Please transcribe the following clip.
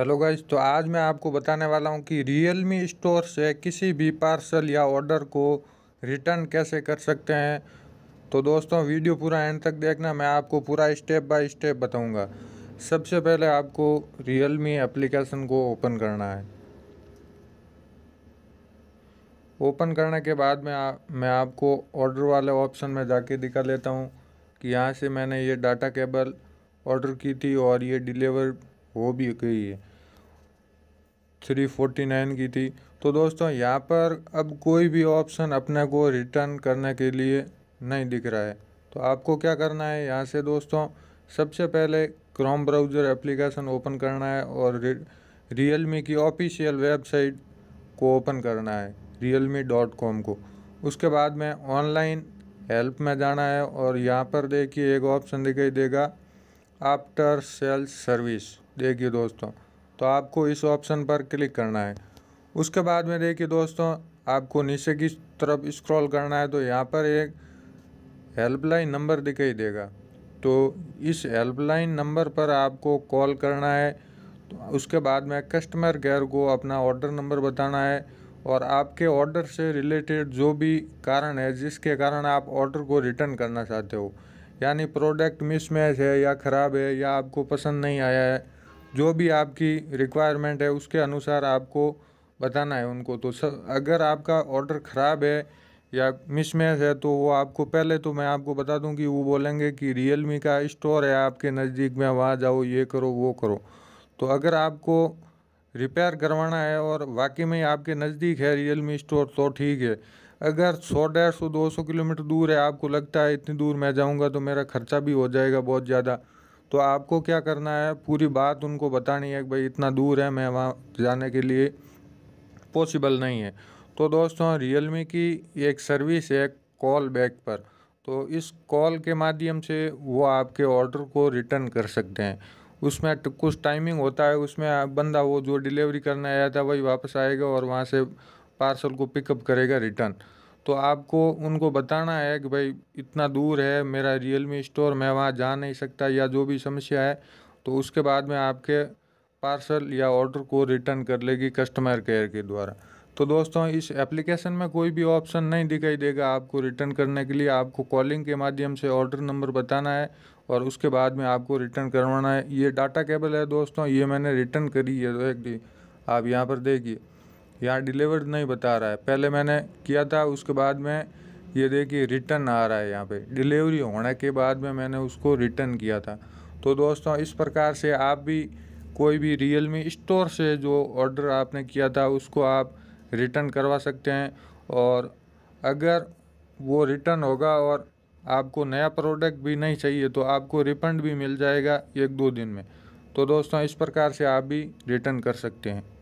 hello guys तो आज मैं आपको बताने वाला हूं कि रियल मी स्टोर से किसी भी पार्सल या ऑर्डर को रिटर्न कैसे कर सकते हैं तो दोस्तों वीडियो पूरा एंड तक देखना मैं आपको पूरा स्टेप बाय स्टेप बताऊंगा सबसे पहले आपको रियल मी एप्लीकेशन को ओपन करना है ओपन करने के बाद में आ, मैं आपको ऑर्डर वाले ऑप्शन में जाके दिखा लेता हूँ कि यहाँ से मैंने ये डाटा केबल ऑर्डर की थी और ये डिलीवर हो भी गई है थ्री फोर्टी नाइन की थी तो दोस्तों यहाँ पर अब कोई भी ऑप्शन अपने को रिटर्न करने के लिए नहीं दिख रहा है तो आपको क्या करना है यहाँ से दोस्तों सबसे पहले क्रोम ब्राउज़र एप्लीकेशन ओपन करना है और रियल मी की ऑफिशियल वेबसाइट को ओपन करना है रियल मी डॉट कॉम को उसके बाद में ऑनलाइन हेल्प में जाना है और यहाँ पर देखिए एक ऑप्शन दिखाई देगा आफ्टर सेल्स सर्विस देखिए दोस्तों तो आपको इस ऑप्शन पर क्लिक करना है उसके बाद में देखिए दोस्तों आपको नीचे की तरफ स्क्रॉल करना है तो यहाँ पर एक हेल्पलाइन नंबर दिखाई देगा तो इस हेल्पलाइन नंबर पर आपको कॉल करना है तो उसके बाद में कस्टमर केयर को अपना ऑर्डर नंबर बताना है और आपके ऑर्डर से रिलेटेड जो भी कारण है जिसके कारण आप ऑर्डर को रिटर्न करना चाहते हो यानी प्रोडक्ट मिसमैच है या ख़राब है या आपको पसंद नहीं आया है जो भी आपकी रिक्वायरमेंट है उसके अनुसार आपको बताना है उनको तो सर अगर आपका ऑर्डर ख़राब है या मिसमैच है तो वो आपको पहले तो मैं आपको बता दूं कि वो बोलेंगे कि रियल मी का स्टोर है आपके नज़दीक में वहाँ जाओ ये करो वो करो तो अगर आपको रिपेयर करवाना है और वाकई में आपके नज़दीक है रियल मी स्टोर तो ठीक है अगर सौ डेढ़ सौ दो सौ किलोमीटर दूर है आपको लगता है इतनी दूर मैं जाऊँगा तो मेरा खर्चा भी हो जाएगा बहुत ज़्यादा तो आपको क्या करना है पूरी बात उनको बतानी है कि भाई इतना दूर है मैं वहाँ जाने के लिए पॉसिबल नहीं है तो दोस्तों मी की एक सर्विस है कॉल बैक पर तो इस कॉल के माध्यम से वो आपके ऑर्डर को रिटर्न कर सकते हैं उसमें कुछ टाइमिंग होता है उसमें बंदा वो जो डिलीवरी करने आया था वही वापस आएगा और वहाँ से पार्सल को पिकअप करेगा रिटर्न तो आपको उनको बताना है कि भाई इतना दूर है मेरा रियल मी स्टोर मैं वहाँ जा नहीं सकता या जो भी समस्या है तो उसके बाद में आपके पार्सल या ऑर्डर को रिटर्न कर लेगी कस्टमर केयर के द्वारा तो दोस्तों इस एप्लीकेशन में कोई भी ऑप्शन नहीं दिखाई देगा आपको रिटर्न करने के लिए आपको कॉलिंग के माध्यम से ऑर्डर नंबर बताना है और उसके बाद में आपको रिटर्न करवाना है ये डाटा केबल है दोस्तों ये मैंने रिटर्न करी है तो आप यहाँ पर देखिए यहाँ डिलीवर नहीं बता रहा है पहले मैंने किया था उसके बाद में ये देखिए रिटर्न आ रहा है यहाँ पे डिलीवरी होने के बाद में मैंने उसको रिटर्न किया था तो दोस्तों इस प्रकार से आप भी कोई भी रियल मी स्टोर से जो ऑर्डर आपने किया था उसको आप रिटर्न करवा सकते हैं और अगर वो रिटर्न होगा और आपको नया प्रोडक्ट भी नहीं चाहिए तो आपको रिफंड भी मिल जाएगा एक दो दिन में तो दोस्तों इस प्रकार से आप भी रिटर्न कर सकते हैं